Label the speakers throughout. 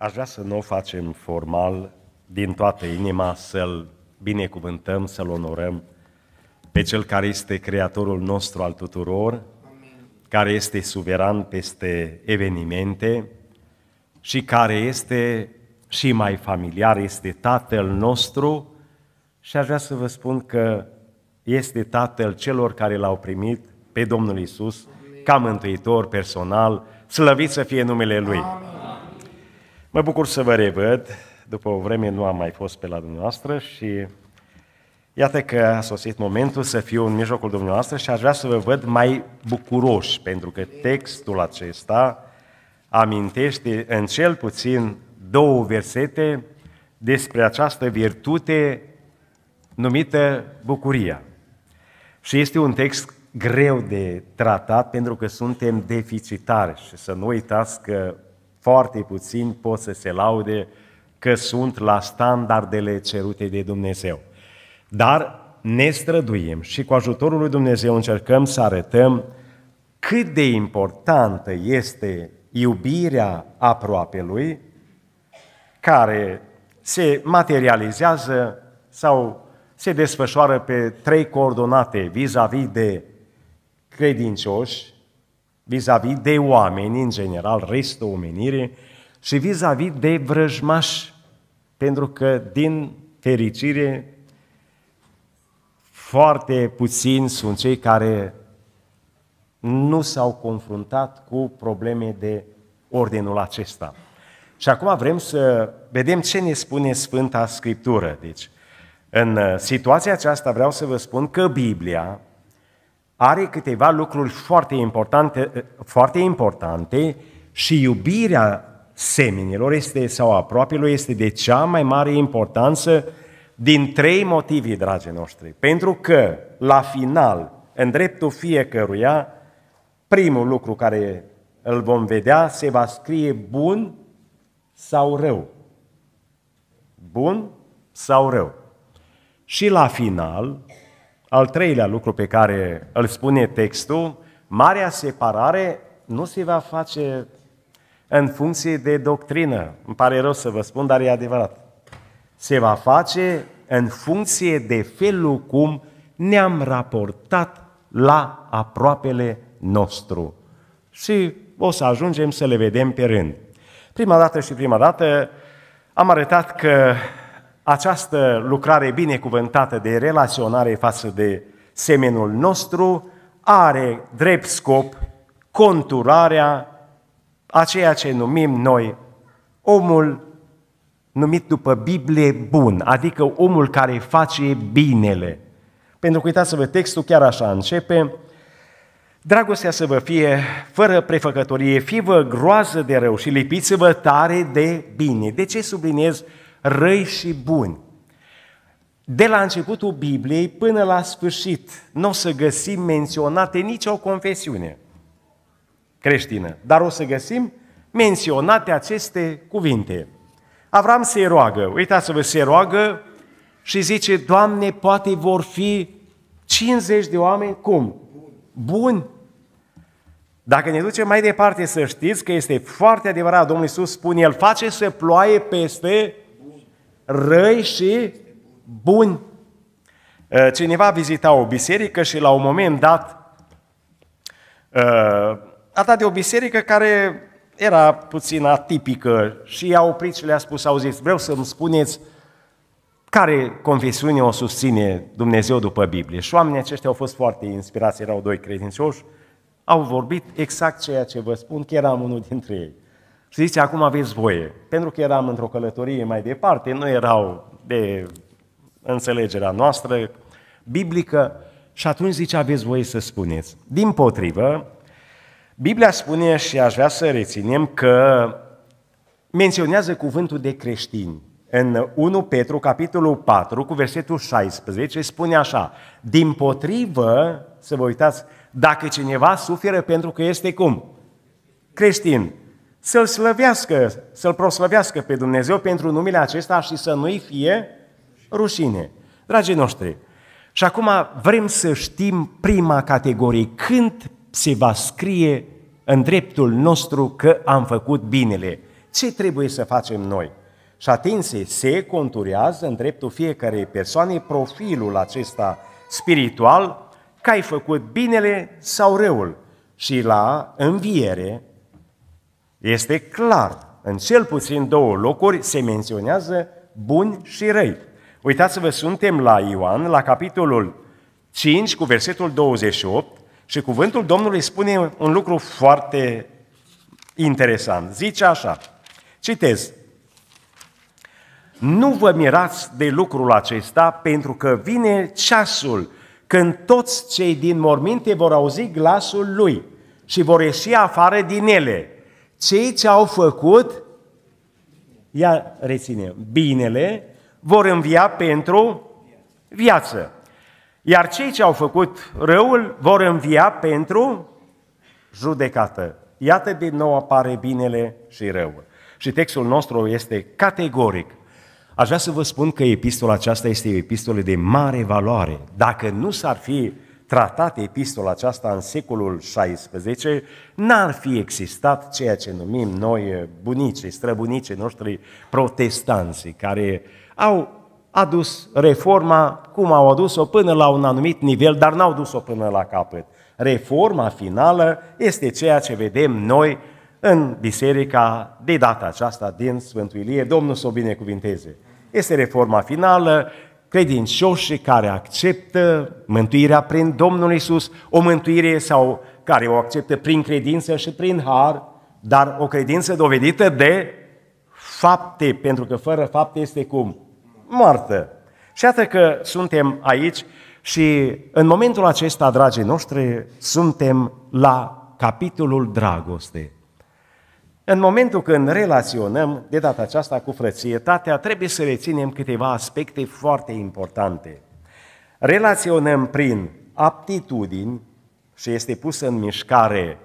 Speaker 1: Aș vrea să nu o facem formal, din toată inima, să-L binecuvântăm, să-L onorăm pe Cel care este Creatorul nostru al tuturor, care este suveran peste evenimente și care este și mai familiar, este Tatăl nostru și aș vrea să vă spun că este Tatăl celor care L-au primit pe Domnul Isus ca Mântuitor personal, slăvit să fie numele Lui. Amin. Mă bucur să vă revăd. După o vreme nu am mai fost pe la dumneavoastră și iată că a sosit momentul să fiu în mijlocul dumneavoastră și aș vrea să vă văd mai bucuroși, pentru că textul acesta amintește în cel puțin două versete despre această virtute numită bucuria. Și este un text greu de tratat pentru că suntem deficitari și să nu uitați că foarte puțin pot să se laude că sunt la standardele cerute de Dumnezeu. Dar ne străduim și cu ajutorul lui Dumnezeu încercăm să arătăm cât de importantă este iubirea aproapelui, care se materializează sau se desfășoară pe trei coordonate vis-a-vis de credincioși, vis-a-vis -vis de oameni, în general, restul omenirii, și vis-a-vis -vis de vrăjmași. Pentru că, din fericire, foarte puțini sunt cei care nu s-au confruntat cu probleme de ordinul acesta. Și acum vrem să vedem ce ne spune Sfânta Scriptură. Deci, în situația aceasta vreau să vă spun că Biblia are câteva lucruri foarte importante, eh, foarte importante și iubirea seminilor este, sau aproapelor este de cea mai mare importanță din trei motive, dragii noștri. Pentru că, la final, în dreptul fiecăruia, primul lucru care îl vom vedea se va scrie bun sau rău. Bun sau rău. Și la final, al treilea lucru pe care îl spune textul, marea separare nu se va face în funcție de doctrină. Îmi pare rău să vă spun, dar e adevărat. Se va face în funcție de felul cum ne-am raportat la aproapele nostru. Și o să ajungem să le vedem pe rând. Prima dată și prima dată am arătat că această lucrare binecuvântată de relaționare față de semenul nostru are drept scop conturarea a ceea ce numim noi omul numit după Biblie bun, adică omul care face binele. Pentru că uitați-vă, textul chiar așa începe, Dragostea să vă fie fără prefăcătorie, fi vă groază de rău și lipiți-vă tare de bine. De ce subliniez răi și buni. De la începutul Bibliei până la sfârșit, nu o să găsim menționate nicio confesiune creștină, dar o să găsim menționate aceste cuvinte. Avram se roagă, uitați-vă, se roagă și zice, Doamne, poate vor fi 50 de oameni, cum? Bun. Dacă ne ducem mai departe să știți că este foarte adevărat, Domnul Iisus spune, El face să ploaie peste răi și buni. Uh, cineva vizita o biserică și la un moment dat uh, a dat de o biserică care era puțin atipică și i-a oprit și le-a spus, auziți, vreau să-mi spuneți care confesiune o susține Dumnezeu după Biblie. Și oamenii aceștia au fost foarte inspirați, erau doi credincioși, au vorbit exact ceea ce vă spun, că eram unul dintre ei. Și zice, acum aveți voie. Pentru că eram într-o călătorie mai departe, nu erau de înțelegerea noastră biblică și atunci zice, aveți voie să spuneți. Din potrivă, Biblia spune și aș vrea să reținem că menționează cuvântul de creștini. În 1 Petru, capitolul 4, cu versetul 16, spune așa, din potrivă, să vă uitați, dacă cineva suferă pentru că este cum? Creștin să-L slăvească, să-L proslăvească pe Dumnezeu pentru numele acesta și să nu-i fie rușine. Dragii noștri, și acum vrem să știm prima categorie, când se va scrie în dreptul nostru că am făcut binele. Ce trebuie să facem noi? Și atenție, se conturează în dreptul fiecarei persoane profilul acesta spiritual, că ai făcut binele sau răul. Și la înviere, este clar, în cel puțin două locuri se menționează buni și răi. Uitați-vă, suntem la Ioan, la capitolul 5, cu versetul 28, și cuvântul Domnului spune un lucru foarte interesant. Zice așa, citez, nu vă mirați de lucrul acesta, pentru că vine ceasul când toți cei din morminte vor auzi glasul lui și vor ieși afară din ele, cei ce au făcut, ia reține, binele, vor învia pentru viață. Iar cei ce au făcut răul vor învia pentru judecată. Iată din nou apare binele și răul. Și textul nostru este categoric. Aș vrea să vă spun că epistola aceasta este o epistolă de mare valoare. Dacă nu s-ar fi tratat epistola aceasta în secolul XVI, n-ar fi existat ceea ce numim noi eh, bunicii, străbunicii noștri protestanții, care au adus reforma cum au adus-o până la un anumit nivel, dar n-au dus-o până la capăt. Reforma finală este ceea ce vedem noi în biserica de data aceasta din Sfântul Ilie. Domnul să o binecuvinteze. Este reforma finală, credincioșii care acceptă mântuirea prin Domnul Isus, o mântuire sau care o acceptă prin credință și prin har, dar o credință dovedită de fapte, pentru că fără fapte este cum? Moartă. Și iată că suntem aici și în momentul acesta, dragii noștri, suntem la capitolul dragoste. În momentul când relaționăm, de data aceasta, cu frățietatea, trebuie să reținem câteva aspecte foarte importante. Relaționăm prin aptitudini și este pus în mișcare,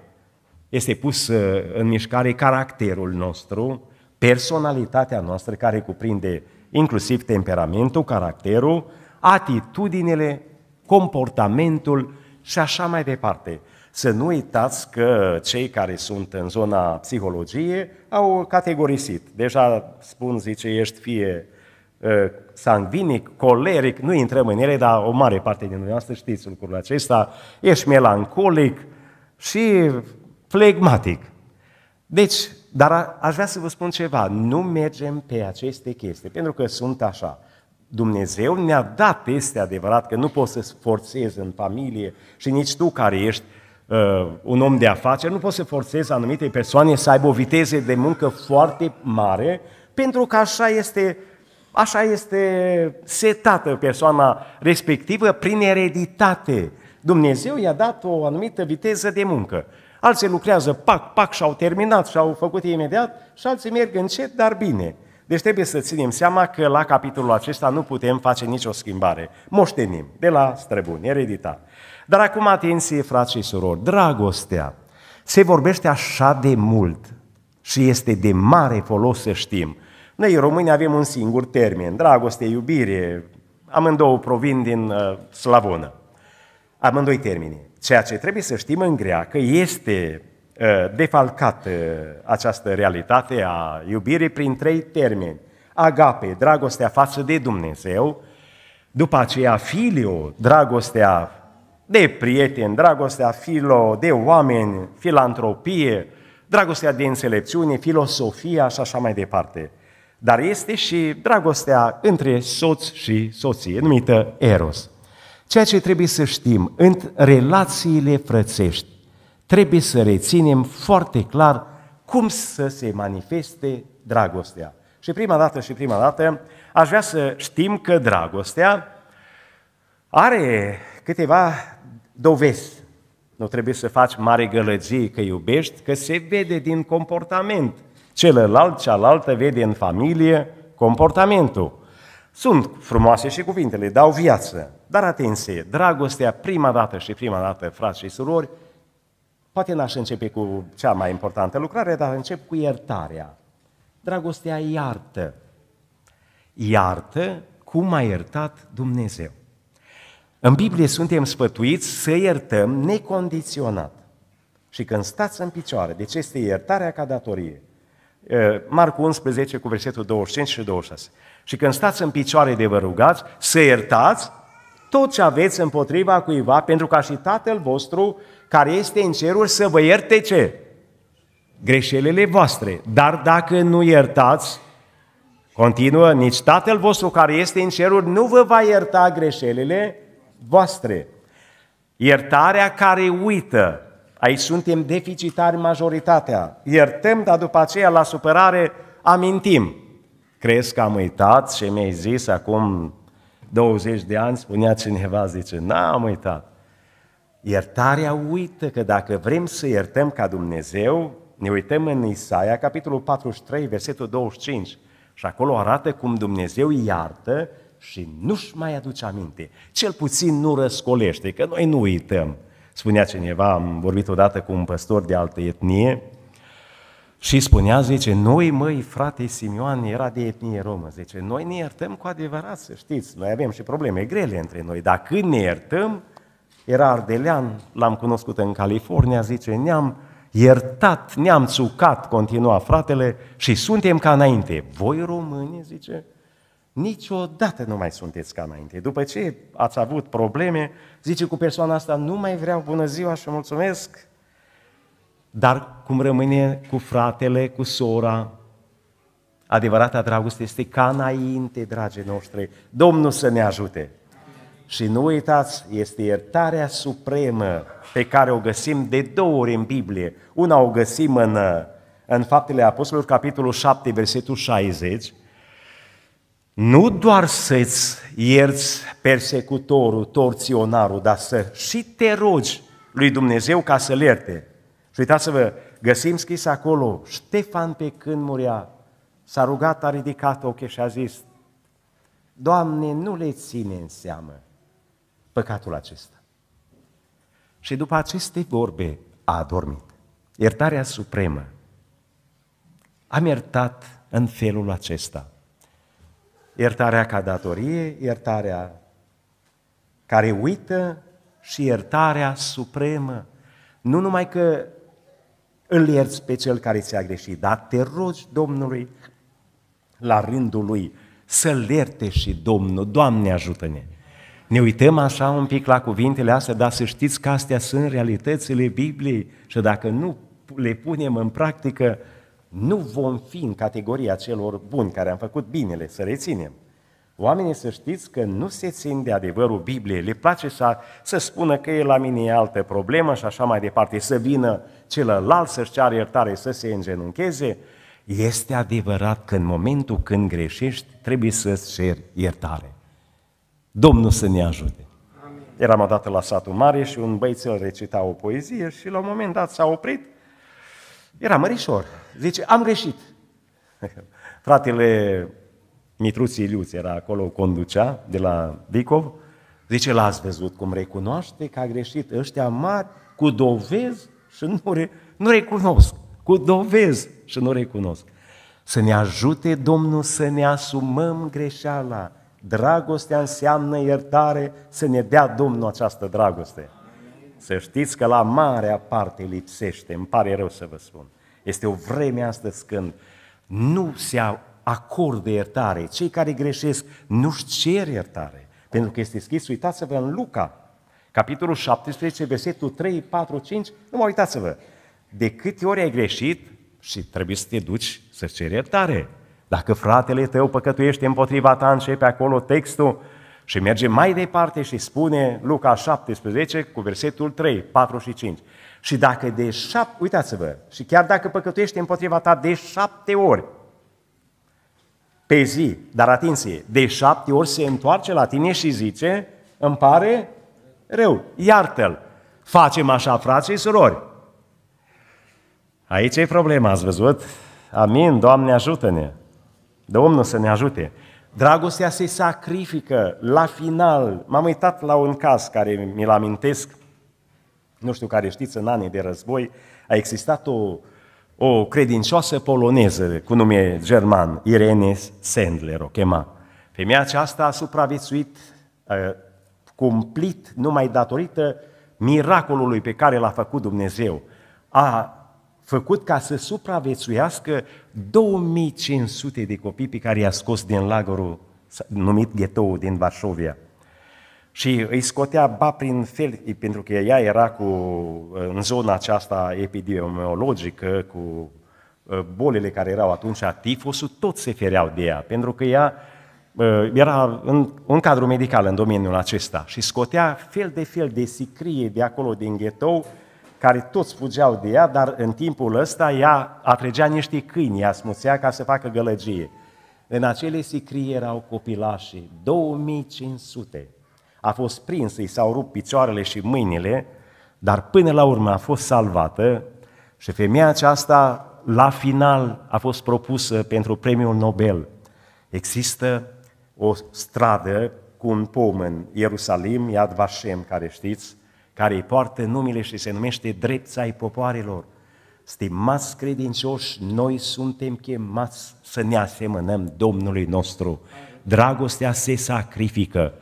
Speaker 1: este pus uh, în mișcare caracterul nostru, personalitatea noastră care cuprinde inclusiv temperamentul, caracterul, atitudinile, comportamentul și așa mai departe. Să nu uitați că cei care sunt în zona psihologie au categorisit. Deja spun, zice, ești fie ă, sanguinic, coleric, nu intrăm în ele, dar o mare parte din dumneavoastră știți lucrul acesta, ești melancolic și flegmatic. Deci, dar aș vrea să vă spun ceva, nu mergem pe aceste chestii, pentru că sunt așa. Dumnezeu ne-a dat, este adevărat, că nu poți să forțezi în familie și nici tu care ești uh, un om de afaceri, nu poți să forțezi anumite persoane să aibă o viteză de muncă foarte mare, pentru că așa este, așa este setată persoana respectivă prin ereditate. Dumnezeu i-a dat o anumită viteză de muncă. Alții lucrează pac, pac și au terminat și au făcut imediat și alții merg încet, dar bine. Deci trebuie să ținem seama că la capitolul acesta nu putem face nicio schimbare. Moștenim de la străbuni, ereditat. Dar acum atenție, frați și surori, dragostea se vorbește așa de mult și este de mare folos să știm. Noi români avem un singur termen, dragoste, iubire, amândouă provin din uh, slavonă. Amândoi termeni. Ceea ce trebuie să știm în greacă este uh, defalcată uh, această realitate a iubirii prin trei termeni. Agape, dragostea față de Dumnezeu, după aceea filio, dragostea de prieteni, dragostea filo, de oameni, filantropie, dragostea de înțelepciune, filosofia și așa mai departe. Dar este și dragostea între soț și soție, numită eros. Ceea ce trebuie să știm în relațiile frățești, trebuie să reținem foarte clar cum să se manifeste dragostea. Și prima dată și prima dată aș vrea să știm că dragostea are câteva dovezi. Nu trebuie să faci mare gălăgie că iubești, că se vede din comportament. Celălalt, cealaltă vede în familie comportamentul. Sunt frumoase și cuvintele, dau viață. Dar atenție, dragostea prima dată și prima dată, frați și surori, poate n-aș începe cu cea mai importantă lucrare, dar încep cu iertarea. Dragostea iartă. Iartă cum a iertat Dumnezeu. În Biblie suntem sfătuiți să iertăm necondiționat. Și când stați în picioare, deci este iertarea ca datorie. Marcu 11 cu versetul 25 și 26. Și când stați în picioare de vă rugați, să iertați tot ce aveți împotriva cuiva, pentru ca și Tatăl vostru, care este în ceruri, să vă ierte ce? Greșelile voastre. Dar dacă nu iertați, continuă, nici Tatăl vostru care este în ceruri nu vă va ierta greșelile, voastre. Iertarea care uită, aici suntem deficitari majoritatea, iertăm, dar după aceea la supărare amintim. Crezi că am uitat ce mi-ai zis acum 20 de ani, spunea cineva, zice, n-am uitat. Iertarea uită că dacă vrem să iertăm ca Dumnezeu, ne uităm în Isaia, capitolul 43, versetul 25, și acolo arată cum Dumnezeu iartă și nu-și mai aduce aminte. Cel puțin nu răscolește, că noi nu uităm. Spunea cineva, am vorbit odată cu un păstor de altă etnie și spunea, zice, noi, măi, frate Simioan era de etnie romă, zice, noi ne iertăm cu adevărat, să știți, noi avem și probleme grele între noi, dar când ne iertăm, era ardelean, l-am cunoscut în California, zice, ne-am iertat, ne-am țucat, continua fratele, și suntem ca înainte. Voi români, zice, Niciodată nu mai sunteți ca înainte. După ce ați avut probleme, zice cu persoana asta, nu mai vreau bună ziua și mulțumesc, dar cum rămâne cu fratele, cu sora, adevărata dragoste este ca înainte, dragi noștri. Domnul să ne ajute! Și nu uitați, este iertarea supremă pe care o găsim de două ori în Biblie. Una o găsim în, în Faptele Apostolilor, capitolul 7, versetul 60, nu doar să-ți ierți persecutorul, torționarul, dar să și te rogi lui Dumnezeu ca să-l ierte. Și uitați-vă, găsim scris acolo, Ștefan pe când murea, s-a rugat, a ridicat ochii și a zis, Doamne, nu le ține în seamă păcatul acesta. Și după aceste vorbe a adormit. Iertarea supremă. Am iertat în felul acesta – Iertarea ca datorie, iertarea care uită și iertarea supremă. Nu numai că îl ierți pe cel care ți-a greșit, dar te rogi Domnului la rândul lui să-l ierte și Domnul. Doamne ajută-ne! Ne uităm așa un pic la cuvintele astea, dar să știți că astea sunt realitățile Bibliei și dacă nu le punem în practică, nu vom fi în categoria celor buni care am făcut binele, să reținem. Oamenii să știți că nu se țin de adevărul Bibliei, le place să, să spună că e la mine e altă problemă și așa mai departe, să vină celălalt să-și ceară iertare, să se îngenuncheze. Este adevărat că în momentul când greșești, trebuie să-ți ceri iertare. Domnul să ne ajute. Eram odată la satul mare și un băițel recita o poezie și la un moment dat s-a oprit era mărișor. Zice, am greșit. Fratele Mitruț Iliuț era acolo, conducea de la Vicov. Zice, l-ați văzut cum recunoaște că a greșit ăștia mari cu dovezi și nu, re- nu recunosc. Cu dovezi și nu recunosc. Să ne ajute Domnul să ne asumăm greșeala. Dragostea înseamnă iertare, să ne dea Domnul această dragoste. Să știți că la marea parte lipsește, îmi pare rău să vă spun. Este o vreme astăzi când nu se acordă iertare. Cei care greșesc nu-și cer iertare. Pentru că este scris, uitați-vă în Luca, capitolul 17, versetul 3, 4, 5, nu mă uitați-vă. De câte ori ai greșit și trebuie să te duci să ceri iertare. Dacă fratele tău păcătuiește împotriva ta, începe acolo textul, și merge mai departe și spune Luca 17 cu versetul 3, 4 și 5. Și dacă de șapte, uitați-vă, și chiar dacă păcătuiești împotriva ta de șapte ori pe zi, dar atenție, de șapte ori se întoarce la tine și zice, îmi pare rău, iartă-l. Facem așa, frați și surori. Aici e problema, ați văzut? Amin, Doamne ajută-ne! Domnul să ne ajute! Dragostea se sacrifică la final. M-am uitat la un caz care mi-l amintesc, nu știu care știți, în anii de război, a existat o, o credincioasă poloneză cu nume german, Irene Sendler o chema. Femeia aceasta a supraviețuit uh, cumplit numai datorită miracolului pe care l-a făcut Dumnezeu. A făcut ca să supraviețuiască 2500 de copii pe care i-a scos din lagărul numit ghetou din Varșovia. Și îi scotea ba prin fel, pentru că ea era cu, în zona aceasta epidemiologică, cu ă, bolile care erau atunci, tifosul, tot se fereau de ea, pentru că ea ă, era în, în cadrul medical în domeniul acesta și scotea fel de fel de sicrie de acolo din ghetou care toți fugeau de ea, dar în timpul ăsta ea atregea niște câini, ea smuțea ca să facă gălăgie. În acele sicrii erau copilașii, 2500. A fost prins, i s-au rupt picioarele și mâinile, dar până la urmă a fost salvată și femeia aceasta la final a fost propusă pentru premiul Nobel. Există o stradă cu un pom în Ierusalim, Yad Vashem, care știți, care îi poartă numele și se numește Drepți ai Popoarelor. Stimați credincioși, noi suntem chemați să ne asemănăm Domnului nostru. Dragostea se sacrifică.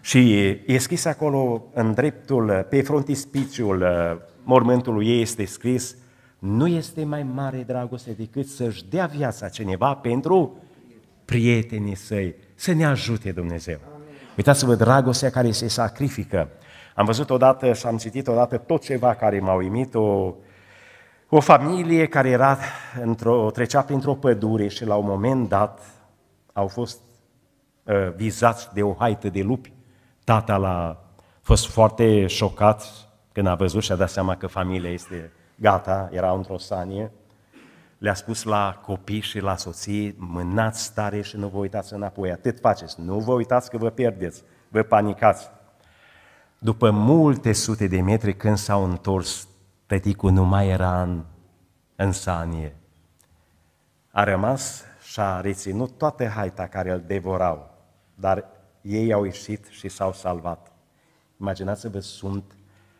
Speaker 1: Și e scris acolo, în dreptul, pe frontispiciul uh, mormântului ei este scris, nu este mai mare dragoste decât să-și dea viața cineva pentru prietenii săi. Să ne ajute Dumnezeu. Uitați-vă dragostea care se sacrifică. Am văzut odată și am citit odată tot ceva care m-a uimit, o, o familie care era într-o, trecea printr-o pădure și la un moment dat au fost uh, vizați de o haită de lupi. Tata l-a fost foarte șocat când a văzut și a dat seama că familia este gata, era într-o sanie. Le-a spus la copii și la soții, mânați tare și nu vă uitați înapoi, atât faceți, nu vă uitați că vă pierdeți, vă panicați. După multe sute de metri, când s-au întors, tăticul nu mai era în, în sanie. A rămas și a reținut toată haita care îl devorau, dar ei au ieșit și s-au salvat. Imaginați-vă, sunt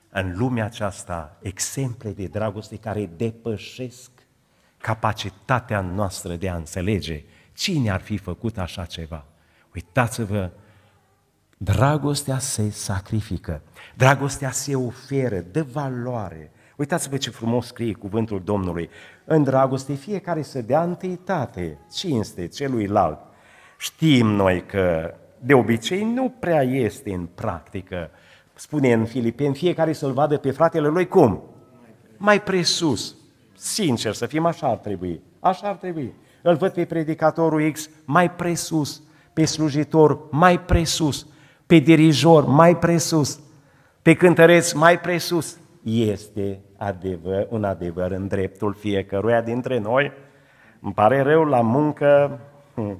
Speaker 1: în lumea aceasta exemple de dragoste care depășesc capacitatea noastră de a înțelege cine ar fi făcut așa ceva. Uitați-vă Dragostea se sacrifică, dragostea se oferă, dă valoare. Uitați-vă ce frumos scrie cuvântul Domnului. În dragoste fiecare să dea întâitate, cinste celuilalt. Știm noi că de obicei nu prea este în practică. Spune în Filipeni, fiecare să-l vadă pe fratele lui cum? Mai presus. Sincer să fim, așa ar trebui. Așa ar trebui. Îl văd pe predicatorul X mai presus, pe slujitor mai presus, pe dirijor mai presus, pe cântăreț mai presus, este adevăr, un adevăr în dreptul fiecăruia dintre noi. Îmi pare rău la muncă, hmm,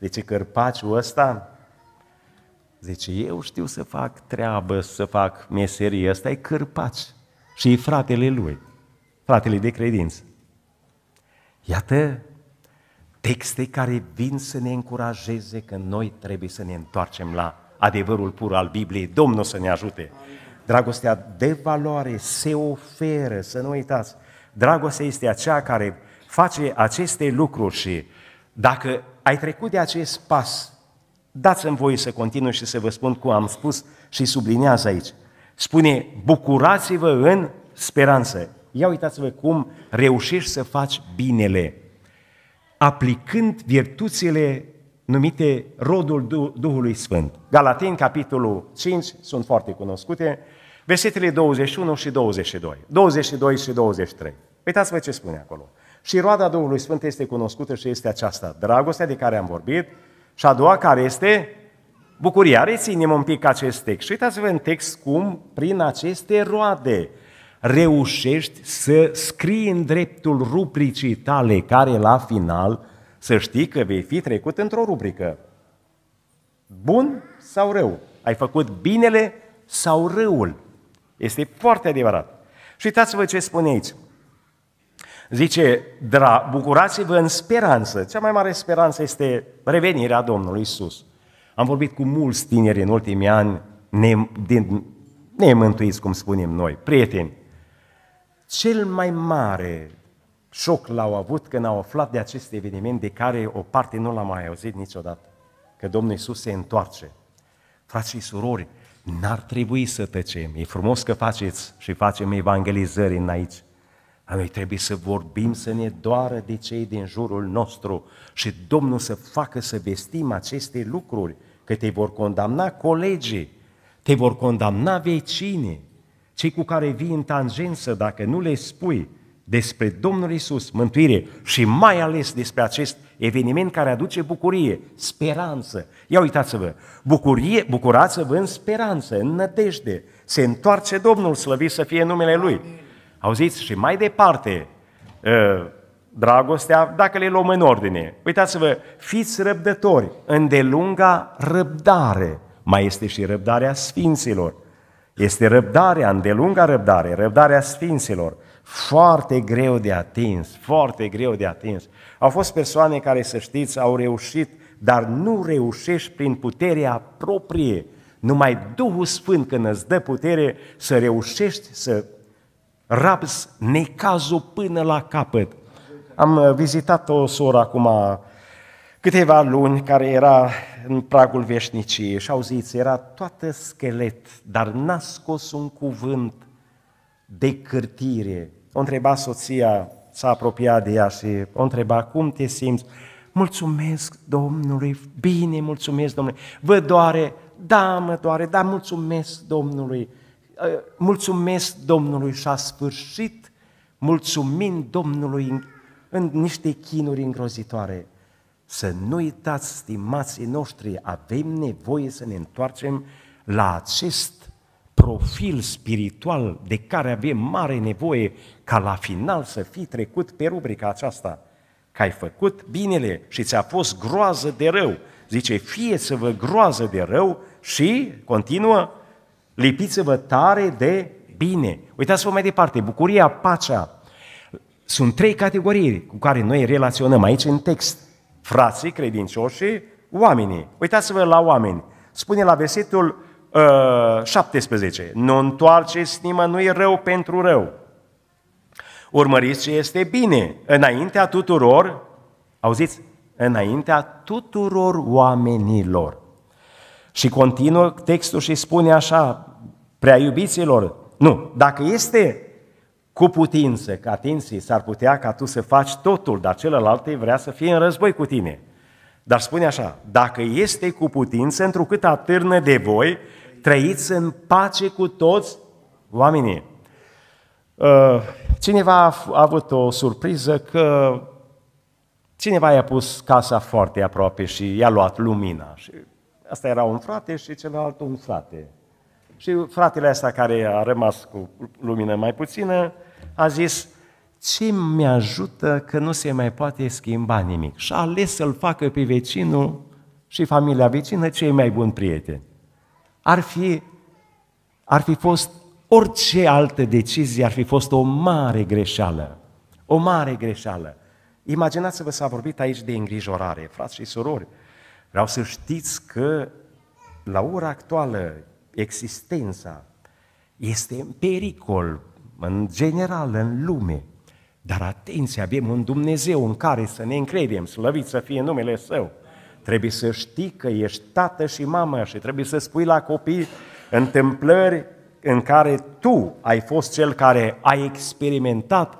Speaker 1: zice cărpaciul ăsta, zice, eu știu să fac treabă, să fac meserie, ăsta e cărpaci și e fratele lui, fratele de credință. Iată texte care vin să ne încurajeze că noi trebuie să ne întoarcem la adevărul pur al Bibliei. Domnul să ne ajute! Dragostea de valoare se oferă, să nu uitați. Dragostea este aceea care face aceste lucruri și dacă ai trecut de acest pas, dați-mi voie să continui și să vă spun cum am spus și sublinează aici. Spune, bucurați-vă în speranță. Ia uitați-vă cum reușești să faci binele, aplicând virtuțile numite rodul Duhului Sfânt. Galatin, capitolul 5, sunt foarte cunoscute, versetele 21 și 22, 22 și 23. Uitați-vă ce spune acolo. Și roada Duhului Sfânt este cunoscută și este aceasta, dragostea de care am vorbit, și a doua care este bucuria. Reținem un pic acest text și uitați-vă în text cum, prin aceste roade, reușești să scrii în dreptul rubricii tale, care la final să știi că vei fi trecut într-o rubrică. Bun sau rău? Ai făcut binele sau răul? Este foarte adevărat. Și uitați-vă ce spune aici. Zice, dra, bucurați-vă în speranță. Cea mai mare speranță este revenirea Domnului Isus. Am vorbit cu mulți tineri în ultimii ani, ne, din, nemântuiți, cum spunem noi, prieteni. Cel mai mare șoc l-au avut când au aflat de acest eveniment de care o parte nu l-a mai auzit niciodată. Că Domnul Iisus se întoarce. Frații și surori, n-ar trebui să tăcem. E frumos că faceți și facem evangelizări în aici. Dar noi trebuie să vorbim, să ne doară de cei din jurul nostru și Domnul să facă să vestim aceste lucruri, că te vor condamna colegii, te vor condamna vecinii, cei cu care vii în tangență dacă nu le spui, despre Domnul Isus, mântuire și mai ales despre acest eveniment care aduce bucurie, speranță. Ia uitați-vă, bucurie, bucurați-vă în speranță, în nădejde. Se întoarce Domnul, slăvit să fie numele Lui. Auziți? Și mai departe, ă, dragostea, dacă le luăm în ordine. Uitați-vă, fiți răbdători, îndelunga răbdare. Mai este și răbdarea sfinților. Este răbdarea, îndelunga răbdare, răbdarea sfinților foarte greu de atins, foarte greu de atins. Au fost persoane care, să știți, au reușit, dar nu reușești prin puterea proprie. Numai Duhul Sfânt, când îți dă putere, să reușești să rabzi necazul până la capăt. Am uh, vizitat o soră acum câteva luni care era în pragul veșniciei și auziți, era toată schelet, dar n-a scos un cuvânt de cârtire. O întreba soția, s-a apropiat de ea și o întreba, cum te simți? Mulțumesc Domnului, bine, mulțumesc Domnului. Vă doare? Da, mă doare, dar mulțumesc Domnului. Ă, mulțumesc Domnului și a sfârșit mulțumind Domnului în, în niște chinuri îngrozitoare. Să nu uitați, stimații noștri, avem nevoie să ne întoarcem la acest profil spiritual de care avem mare nevoie ca la final să fii trecut pe rubrica aceasta. Că ai făcut binele și ți-a fost groază de rău. Zice, fie să vă groază de rău și, continuă, lipiți-vă tare de bine. Uitați-vă mai departe, bucuria, pacea. Sunt trei categorii cu care noi relaționăm aici în text. Frații, credincioșii, oamenii. Uitați-vă la oameni. Spune la versetul uh, ă, 17. Nu întoarceți nimănui rău pentru rău. Urmăriți ce este bine înaintea tuturor, auziți, înaintea tuturor oamenilor. Și continuă textul și spune așa, prea iubiților, nu, dacă este cu putință, că atenție, s-ar putea ca tu să faci totul, dar celălalt vrea să fie în război cu tine. Dar spune așa, dacă este cu putință, întrucât atârnă de voi trăiți în pace cu toți oamenii. Uh, cineva a avut o surpriză că cineva i-a pus casa foarte aproape și i-a luat lumina. Și asta era un frate și celălalt un frate. Și fratele ăsta care a rămas cu lumină mai puțină a zis, ce mi-ajută că nu se mai poate schimba nimic? Și a ales să-l facă pe vecinul și familia vecină cei mai buni prieteni ar fi, ar fi fost orice altă decizie, ar fi fost o mare greșeală. O mare greșeală. Imaginați-vă, s-a vorbit aici de îngrijorare, frați și surori. Vreau să știți că la ora actuală existența este în pericol, în general, în lume. Dar atenție, avem un Dumnezeu în care să ne încredem, slăvit să fie numele Său. Trebuie să știi că ești tată și mamă și trebuie să spui la copii întâmplări în care tu ai fost cel care a experimentat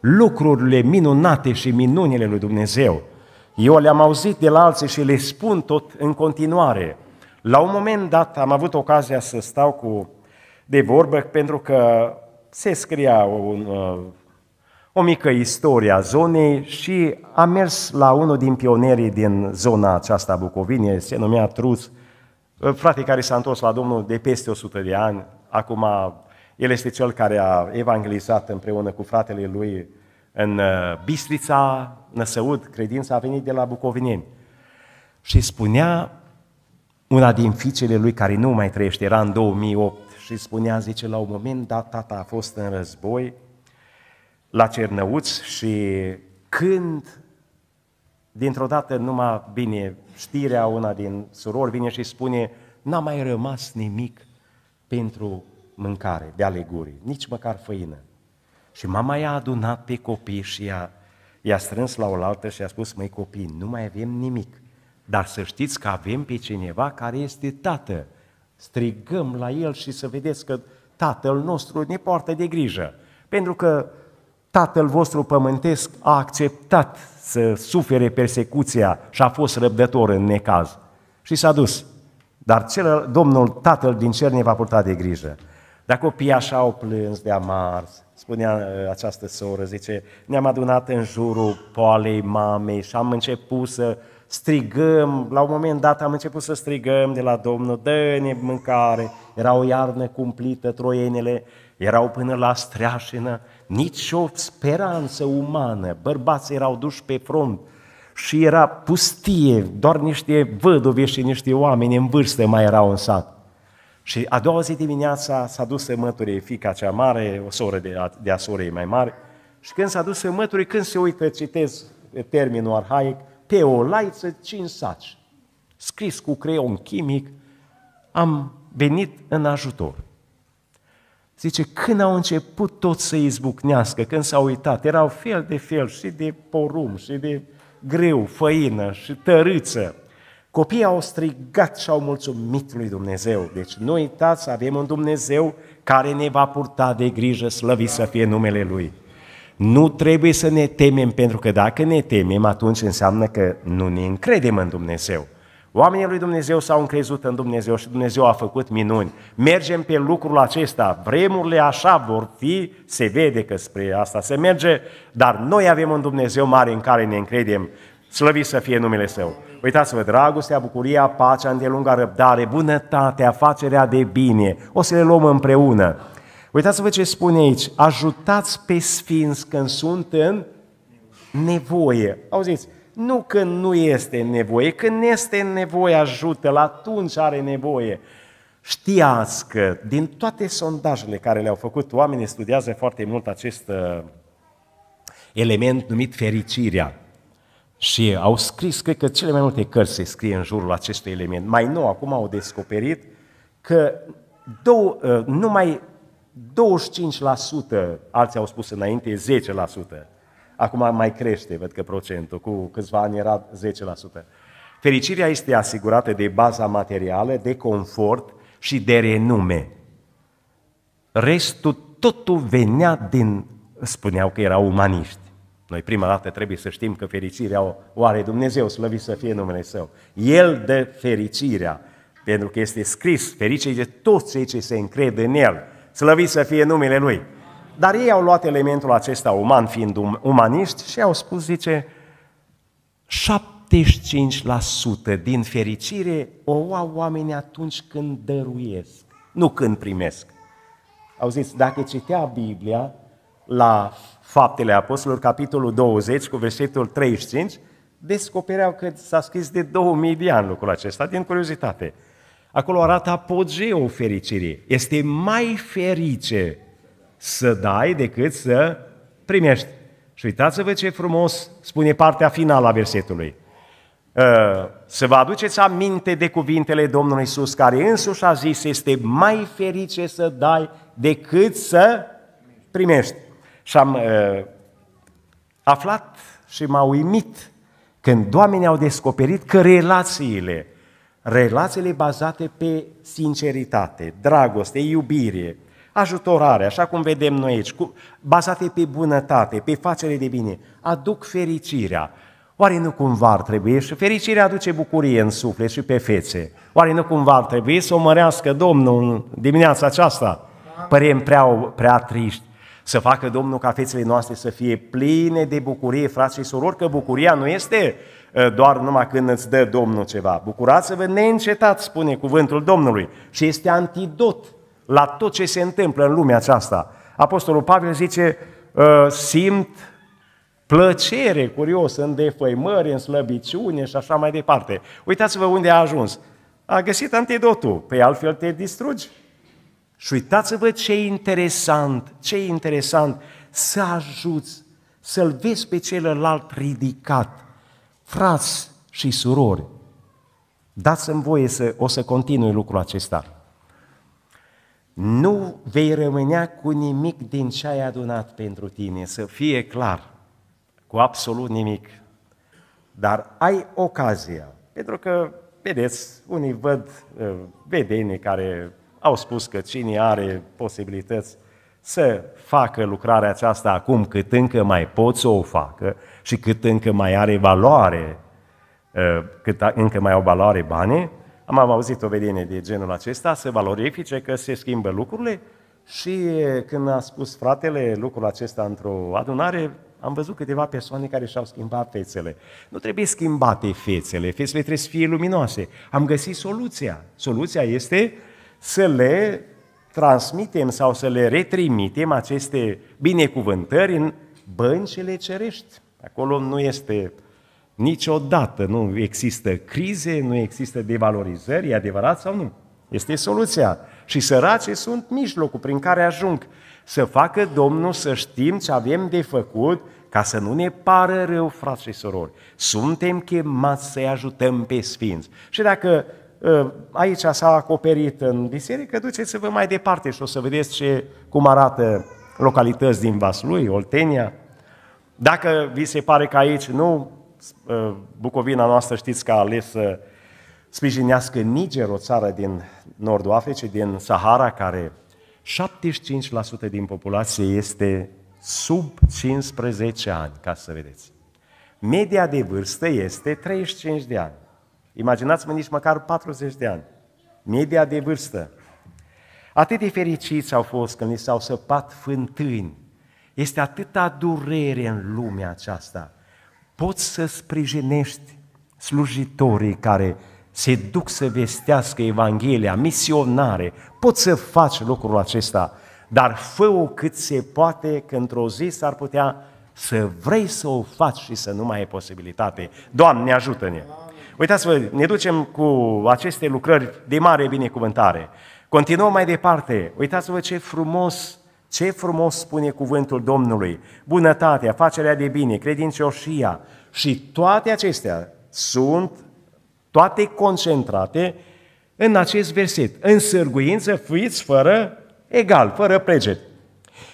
Speaker 1: lucrurile minunate și minunile lui Dumnezeu. Eu le-am auzit de la alții și le spun tot în continuare. La un moment dat am avut ocazia să stau cu de vorbă pentru că se scria un, uh, o mică istorie a zonei și am mers la unul din pionerii din zona aceasta Bucovinie, se numea Trus, frate care s-a întors la Domnul de peste 100 de ani, acum el este cel care a evangelizat împreună cu fratele lui în uh, Bistrița, Năsăud, credința a venit de la Bucovinieni. Și spunea una din fiicele lui care nu mai trăiește, era în 2008, și spunea, zice, la un moment dat tata a fost în război la Cernăuți și când dintr-o dată numai bine, știrea una din surori, vine și spune n-a mai rămas nimic pentru mâncare de aleguri, nici măcar făină. Și mama i-a adunat pe copii și i-a, i-a strâns la oaltă și i-a spus, măi copii, nu mai avem nimic, dar să știți că avem pe cineva care este tată. Strigăm la el și să vedeți că tatăl nostru ne poartă de grijă. Pentru că tatăl vostru pământesc a acceptat să sufere persecuția și a fost răbdător în necaz. Și s-a dus. Dar celăl, Domnul, Tatăl din cer ne va purta de grijă. Dar copiii așa au plâns de amar, spunea uh, această soră, zice, ne-am adunat în jurul poalei mamei și am început să strigăm, la un moment dat am început să strigăm de la Domnul, dă-ne mâncare, era o iarnă cumplită, troienele erau până la streașină, nici o speranță umană. Bărbații erau duși pe front și era pustie, doar niște văduve și niște oameni în vârstă mai erau în sat. Și a doua zi dimineața s-a dus să măture fica cea mare, o soră de a, de a sorei mai mare, și când s-a dus să măture, când se uită, citez termenul arhaic, pe o laiță cinci saci, scris cu creion chimic, am venit în ajutor. Zice, când au început tot să izbucnească, când s-au uitat, erau fel de fel, și de porum, și de greu, făină, și tărâță. Copiii au strigat și au mulțumit lui Dumnezeu. Deci nu uitați, avem un Dumnezeu care ne va purta de grijă, slăvi să fie numele Lui. Nu trebuie să ne temem, pentru că dacă ne temem, atunci înseamnă că nu ne încredem în Dumnezeu. Oamenii lui Dumnezeu s-au încrezut în Dumnezeu și Dumnezeu a făcut minuni. Mergem pe lucrul acesta. Vremurile așa vor fi, se vede că spre asta se merge, dar noi avem un Dumnezeu mare în care ne încredem. Slăvit să fie numele Său. Uitați-vă, dragostea, bucuria, pacea, îndelunga răbdare, bunătatea, facerea de bine, o să le luăm împreună. Uitați-vă ce spune aici, ajutați pe sfinți când sunt în nevoie. Auziți, nu când nu este în nevoie, când este nevoie ajută, la atunci are nevoie. Știați că din toate sondajele care le-au făcut, oamenii studiază foarte mult acest uh, element numit fericirea. Și au scris, cred că cele mai multe cărți se scrie în jurul acestui element. Mai nou, acum au descoperit că dou- uh, numai 25%, alții au spus înainte 10%, Acum mai crește, văd că procentul, cu câțiva ani era 10%. Fericirea este asigurată de baza materială, de confort și de renume. Restul, totul venea din, spuneau că erau umaniști. Noi prima dată trebuie să știm că fericirea o, o are Dumnezeu, slăvit să fie numele Său. El dă fericirea, pentru că este scris, fericirea de toți cei ce se încred în El, slăvit să fie numele Lui. Dar ei au luat elementul acesta uman, fiind um- umaniști, și au spus, zice, 75% din fericire o au oamenii atunci când dăruiesc, nu când primesc. Auziți, dacă citea Biblia la Faptele Apostolilor, capitolul 20, cu versetul 35, descopereau că s-a scris de 2000 de ani lucrul acesta, din curiozitate. Acolo arată apogeul fericirii. Este mai ferice să dai decât să primești. Și uitați-vă ce frumos spune partea finală a versetului. Ă, să vă aduceți aminte de cuvintele Domnului Iisus, care însuși a zis, este mai ferice să dai decât să primești. Și am ă, aflat și m-a uimit când oamenii au descoperit că relațiile, relațiile bazate pe sinceritate, dragoste, iubire, Ajutorare, așa cum vedem noi aici, cu, bazate pe bunătate, pe facere de bine, aduc fericirea. Oare nu cumva ar trebui? Și fericirea aduce bucurie în suflet și pe fețe. Oare nu cumva ar trebui să o mărească Domnul dimineața aceasta? Părem prea, prea triști. Să facă Domnul ca fețele noastre să fie pline de bucurie, frați și surori, că bucuria nu este ă, doar numai când îți dă Domnul ceva. Bucurați-vă neîncetat, spune cuvântul Domnului, și este antidot la tot ce se întâmplă în lumea aceasta. Apostolul Pavel zice, ă, simt plăcere, curios, în defăimări, în slăbiciune și așa mai departe. Uitați-vă unde a ajuns. A găsit antidotul, pe păi altfel te distrugi. Și uitați-vă ce interesant, ce interesant să ajuți, să-l vezi pe celălalt ridicat. Frați și surori, dați-mi voie să o să continui lucrul acesta nu vei rămâne cu nimic din ce ai adunat pentru tine, să fie clar, cu absolut nimic. Dar ai ocazia, pentru că, vedeți, unii văd ă, vedenii care au spus că cine are posibilități să facă lucrarea aceasta acum cât încă mai pot să o facă și cât încă mai are valoare, ă, cât încă mai au valoare banii, am auzit o vedenie de genul acesta, se valorifice că se schimbă lucrurile și când a spus fratele lucrul acesta într-o adunare, am văzut câteva persoane care și-au schimbat fețele. Nu trebuie schimbate fețele, fețele trebuie să fie luminoase. Am găsit soluția. Soluția este să le transmitem sau să le retrimitem aceste binecuvântări în băncile cerești. Acolo nu este Niciodată nu există crize, nu există devalorizări, e adevărat sau nu? Este soluția. Și săracii sunt mijlocul prin care ajung să facă Domnul să știm ce avem de făcut ca să nu ne pară rău, frați și sorori. Suntem chemați să-i ajutăm pe Sfinți. Și dacă ă, aici s-a acoperit în biserică, duceți-vă mai departe și o să vedeți ce, cum arată localități din Vaslui, Oltenia. Dacă vi se pare că aici nu, Uh, Bucovina noastră știți că a ales să sprijinească Niger, o țară din nordul Africii, din Sahara, care 75% din populație este sub 15 ani, ca să vedeți. Media de vârstă este 35 de ani. Imaginați-mă nici măcar 40 de ani. Media de vârstă. Atât de fericiți au fost când li s-au săpat fântâni. Este atâta durere în lumea aceasta poți să sprijinești slujitorii care se duc să vestească Evanghelia, misionare, poți să faci lucrul acesta, dar fă-o cât se poate, că într-o zi s-ar putea să vrei să o faci și să nu mai ai posibilitate. Doamne, ajută-ne! Uitați-vă, ne ducem cu aceste lucrări de mare binecuvântare. Continuăm mai departe. Uitați-vă ce frumos ce frumos spune cuvântul Domnului, bunătatea, facerea de bine, credincioșia și toate acestea sunt toate concentrate în acest verset. În sârguință fiți fără egal, fără preget.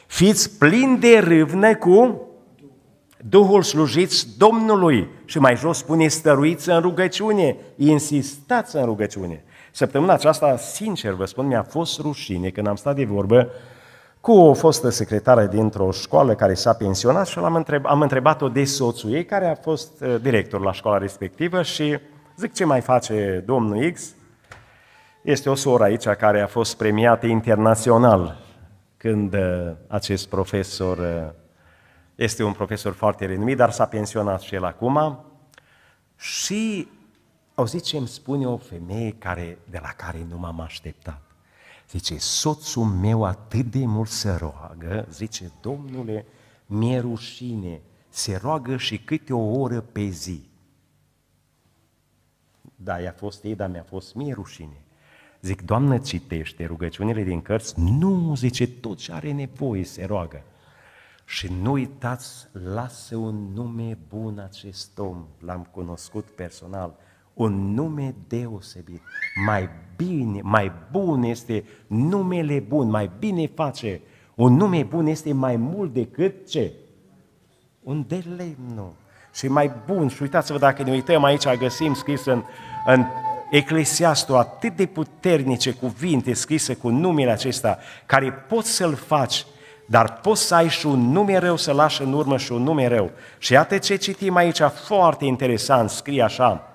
Speaker 1: Fiți plini de râvnă cu Duhul slujiți Domnului și mai jos spune stăruiți în rugăciune, insistați în rugăciune. Săptămâna aceasta, sincer vă spun, mi-a fost rușine când am stat de vorbă cu o fostă secretară dintr-o școală care s-a pensionat și am, întrebat, am întrebat-o de soțul ei, care a fost uh, director la școala respectivă și zic ce mai face domnul X. Este o soră aici care a fost premiată internațional când uh, acest profesor uh, este un profesor foarte renumit, dar s-a pensionat și el acum. Și au zis ce îmi spune o femeie care, de la care nu m-am așteptat. Zice, soțul meu atât de mult se roagă, zice, domnule, mi-e rușine, se roagă și câte o oră pe zi. Da, i-a fost ei, dar mi-a fost mie rușine. Zic, Doamnă, citește rugăciunile din cărți? Nu, zice, tot ce are nevoie se roagă. Și nu uitați, lasă un nume bun acest om, l-am cunoscut personal – un nume deosebit. Mai bine, mai bun este numele bun, mai bine face. Un nume bun este mai mult decât ce? Un delemnul. Și mai bun, și uitați-vă dacă ne uităm aici, găsim scris în, în Eclesiastul atât de puternice cuvinte scrise cu numele acesta, care poți să-l faci, dar poți să ai și un nume rău să lași în urmă și un nume rău. Și iată ce citim aici, foarte interesant, scrie așa,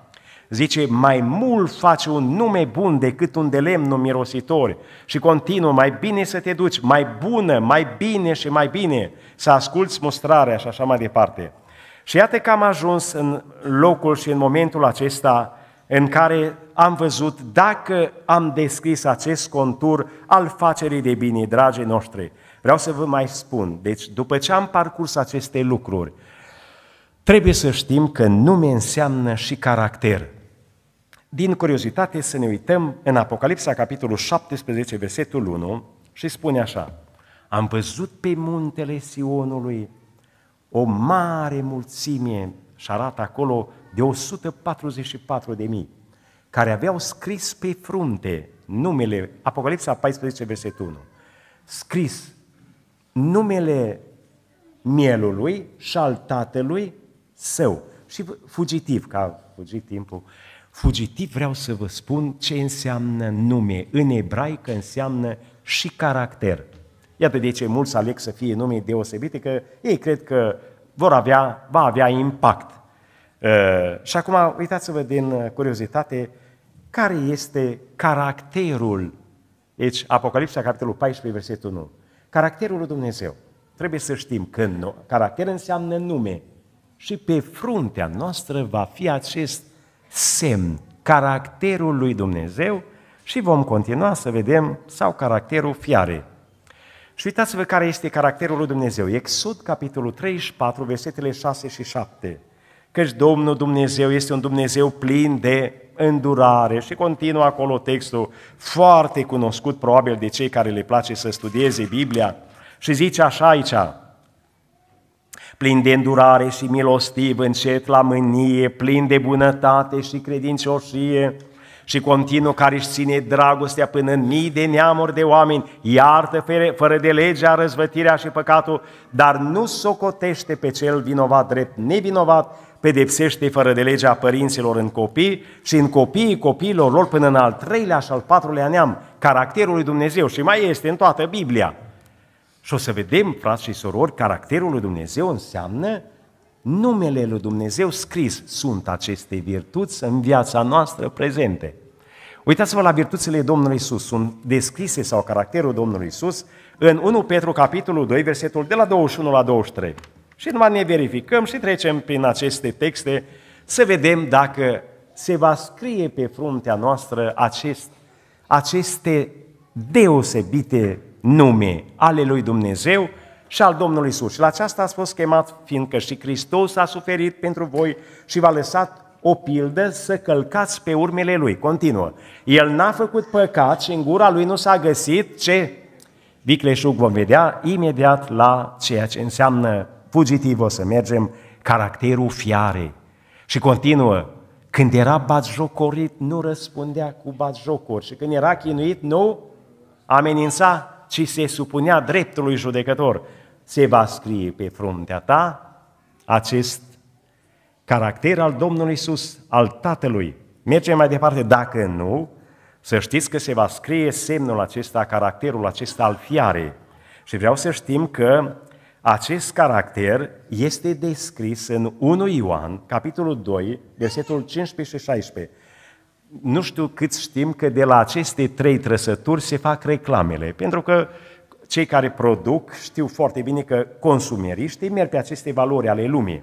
Speaker 1: Zice, mai mult face un nume bun decât un de lemn mirositor. Și continuă, mai bine să te duci, mai bună, mai bine și mai bine, să asculți mustrarea și așa mai departe. Și iată că am ajuns în locul și în momentul acesta în care am văzut dacă am descris acest contur al facerii de bine, dragii noștri. Vreau să vă mai spun, deci după ce am parcurs aceste lucruri, trebuie să știm că nume înseamnă și caracter din curiozitate să ne uităm în Apocalipsa, capitolul 17, versetul 1, și spune așa, Am văzut pe muntele Sionului o mare mulțime, și arată acolo, de 144 de mii, care aveau scris pe frunte numele, Apocalipsa 14, versetul 1, scris numele mielului și al tatălui său. Și fugitiv, ca a fugit timpul, uh, Fugitiv vreau să vă spun ce înseamnă nume. În ebraică înseamnă și caracter. Iată de ce mulți aleg să fie nume deosebite, că ei cred că vor avea, va avea impact. Uh, și acum uitați-vă din curiozitate care este caracterul. Deci Apocalipsa, capitolul 14, versetul 1. Caracterul lui Dumnezeu. Trebuie să știm că caracter înseamnă nume. Și pe fruntea noastră va fi acest semn, caracterul lui Dumnezeu și vom continua să vedem sau caracterul fiare. Și uitați-vă care este caracterul lui Dumnezeu. Exod, capitolul 34, versetele 6 și 7. Căci Domnul Dumnezeu este un Dumnezeu plin de îndurare și continuă acolo textul foarte cunoscut probabil de cei care le place să studieze Biblia și zice așa aici, plin de îndurare și milostiv, încet la mânie, plin de bunătate și credincioșie, și continuu care își ține dragostea până în mii de neamuri de oameni, iartă fără de legea, răzvătirea și păcatul, dar nu socotește pe cel vinovat drept nevinovat, pedepsește fără de legea părinților în copii și în copiii copiilor lor până în al treilea și al patrulea neam, caracterul lui Dumnezeu și mai este în toată Biblia. Și o să vedem, frați și sorori, caracterul lui Dumnezeu înseamnă numele lui Dumnezeu scris sunt aceste virtuți în viața noastră prezente. Uitați-vă la virtuțile Domnului Isus, sunt descrise sau caracterul Domnului Isus în 1 Petru capitolul 2, versetul de la 21 la 23. Și numai ne verificăm și trecem prin aceste texte să vedem dacă se va scrie pe fruntea noastră acest, aceste deosebite nume ale lui Dumnezeu și al Domnului Isus. Și la aceasta a fost chemat, fiindcă și Hristos a suferit pentru voi și v-a lăsat o pildă să călcați pe urmele Lui. Continuă. El n-a făcut păcat și în gura Lui nu s-a găsit ce vicleșug vom vedea imediat la ceea ce înseamnă fugitiv o să mergem, caracterul fiare. Și continuă, când era batjocorit, nu răspundea cu batjocuri și când era chinuit, nu amenința ci se supunea dreptului judecător, se va scrie pe fruntea ta acest caracter al Domnului Isus, al Tatălui. Mergem mai departe, dacă nu, să știți că se va scrie semnul acesta, caracterul acesta al fiarei. Și vreau să știm că acest caracter este descris în 1 Ioan, capitolul 2, versetul 15 și 16 nu știu cât știm că de la aceste trei trăsături se fac reclamele, pentru că cei care produc știu foarte bine că consumeriștii merg pe aceste valori ale lumii.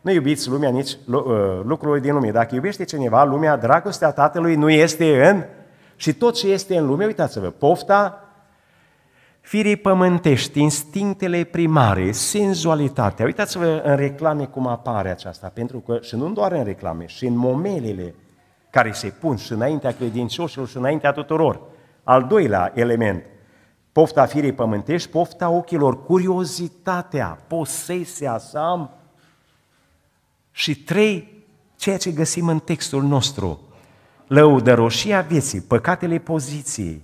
Speaker 1: Nu iubiți lumea nici ă, lucrurile din lume. Dacă iubește cineva lumea, dragostea Tatălui nu este în... Și tot ce este în lume, uitați-vă, pofta, firii pământești, instinctele primare, senzualitatea. Uitați-vă în reclame cum apare aceasta, pentru că și nu doar în reclame, și în momelele care se pun și înaintea credincioșilor și înaintea tuturor. Al doilea element, pofta firii pământești, pofta ochilor, curiozitatea, posesia să am. Și trei, ceea ce găsim în textul nostru, lăudăroșia vieții, păcatele poziției.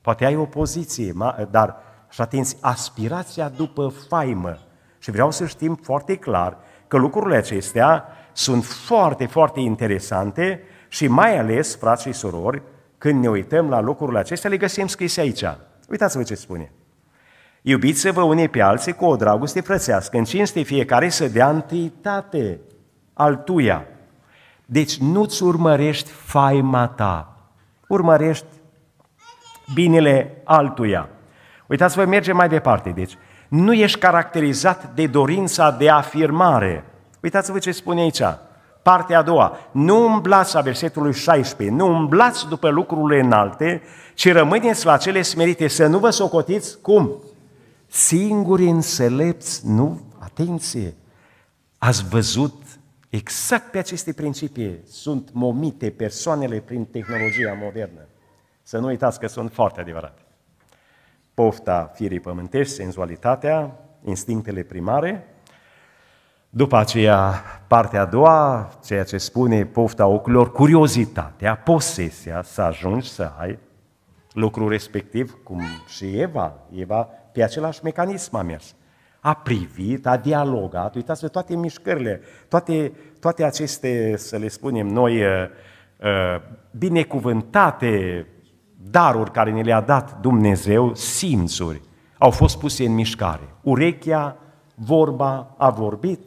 Speaker 1: Poate ai o poziție, dar, și atenți, aspirația după faimă. Și vreau să știm foarte clar că lucrurile acestea sunt foarte, foarte interesante și mai ales, frați și surori, când ne uităm la lucrurile acestea, le găsim scrise aici. Uitați-vă ce spune. Iubiți-vă unii pe alții cu o dragoste frățească, în cinste fiecare să dea întâitate altuia. Deci nu-ți urmărești faima ta, urmărești binele altuia. Uitați-vă, merge mai departe, deci. Nu ești caracterizat de dorința de afirmare. Uitați-vă ce spune aici. Partea a doua, nu umblați la versetul 16, nu umblați după lucrurile înalte, ci rămâneți la cele smerite, să nu vă socotiți cum? Singuri înțelepți, nu? Atenție! Ați văzut exact pe aceste principii sunt momite persoanele prin tehnologia modernă. Să nu uitați că sunt foarte adevărate. Pofta firii pământești, senzualitatea, instinctele primare, după aceea Partea a doua, ceea ce spune pofta ochilor, curiozitatea, posesia, să ajungi să ai lucrul respectiv, cum și Eva. Eva pe același mecanism a mers. A privit, a dialogat, uitați-vă toate mișcările, toate, toate aceste, să le spunem noi, uh, uh, binecuvântate daruri care ne le-a dat Dumnezeu, simțuri, au fost puse în mișcare. Urechea, vorba, a vorbit,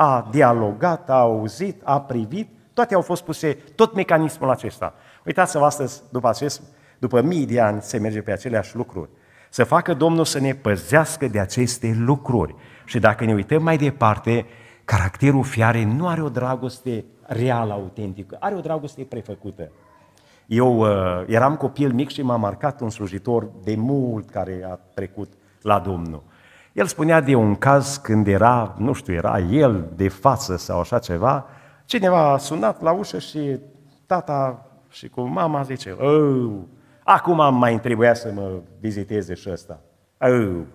Speaker 1: a dialogat, a auzit, a privit, toate au fost puse, tot mecanismul acesta. Uitați-vă astăzi, după, acest, după mii de ani, se merge pe aceleași lucruri. Să facă Domnul să ne păzească de aceste lucruri. Și dacă ne uităm mai departe, caracterul fiarei nu are o dragoste reală, autentică, are o dragoste prefăcută. Eu uh, eram copil mic și m-a marcat un slujitor de mult care a trecut la Domnul. El spunea de un caz când era, nu știu, era el de față sau așa ceva, cineva a sunat la ușă și tata și cu mama zice, acum mai trebuia să mă viziteze și ăsta. Au.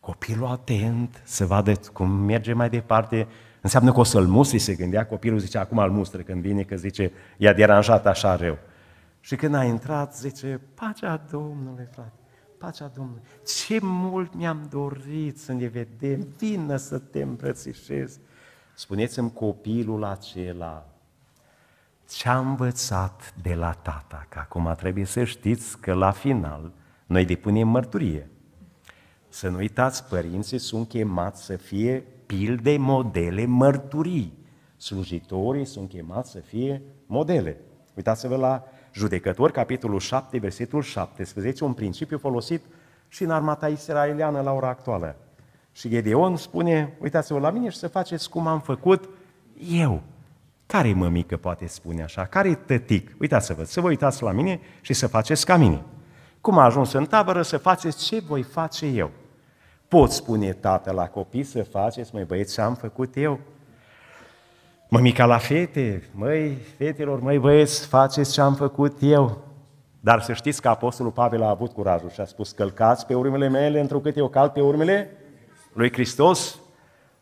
Speaker 1: Copilul atent să vadă cum merge mai departe, înseamnă că o să-l mustri, se gândea, copilul zice, acum îl mustră când vine, că zice, i-a deranjat așa rău. Și când a intrat, zice, pacea Domnului, frate pacea Domnului. Ce mult mi-am dorit să ne vedem, vină să te îmbrățișez. Spuneți-mi copilul acela, ce a învățat de la tata, că acum trebuie să știți că la final noi depunem mărturie. Să nu uitați, părinții sunt chemați să fie pilde, modele, mărturii. Slujitorii sunt chemați să fie modele. Uitați-vă la Judecător, capitolul 7, versetul 17, un principiu folosit și în armata israeliană la ora actuală. Și Gedeon spune, uitați-vă la mine și să faceți cum am făcut eu. Care mămică poate spune așa? Care tătic? Uitați-vă, să vă uitați la mine și să faceți ca mine. Cum a ajuns în tabără, să faceți ce voi face eu. Pot spune tată la copii să faceți, mai băieți, ce am făcut eu. Mămica la fete, măi, fetelor, măi băieți, faceți ce am făcut eu. Dar să știți că Apostolul Pavel a avut curajul și a spus, călcați pe urmele mele, întrucât eu calc pe urmele lui Hristos.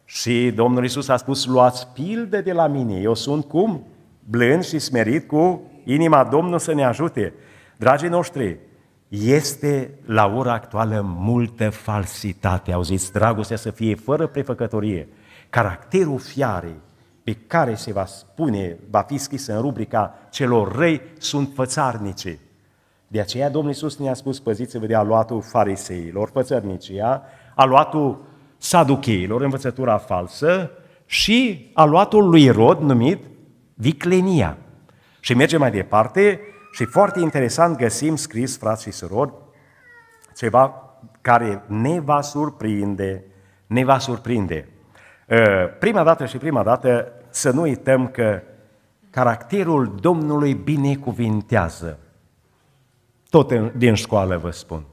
Speaker 1: Și Domnul Isus a spus, luați pilde de la mine, eu sunt cum? Blând și smerit cu inima Domnului să ne ajute. Dragii noștri, este la ora actuală multă falsitate, auziți, dragostea să fie fără prefăcătorie. Caracterul fiarei, pe care se va spune, va fi scris în rubrica celor răi, sunt fățarnici. De aceea Domnul Iisus ne-a spus, păziți-vă de aluatul fariseilor, fățărnicia, aluatul saducheilor, învățătura falsă, și aluatul lui Rod, numit viclenia. Și mergem mai departe și foarte interesant găsim scris, frați și surori, ceva care ne va surprinde, ne va surprinde. Ă, prima dată și prima dată să nu uităm că caracterul Domnului binecuvintează. Tot din școală vă spun.